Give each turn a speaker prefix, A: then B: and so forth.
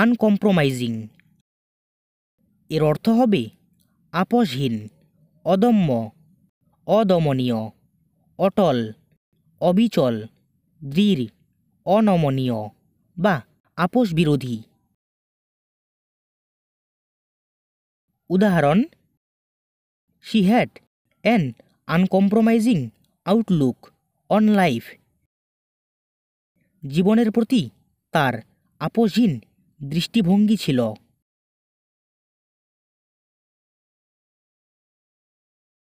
A: uncompromising এর অর্থ হবে আপসহীন অদম্য অদমনীয় অটল অবিচল দৃঢ় অনমনীয় বা আপোষ বিরোধী উদাহরণ she had an uncompromising outlook on life জীবনের প্রতি তার আপোষহীন দৃষ্টিভঙ্গি ছিল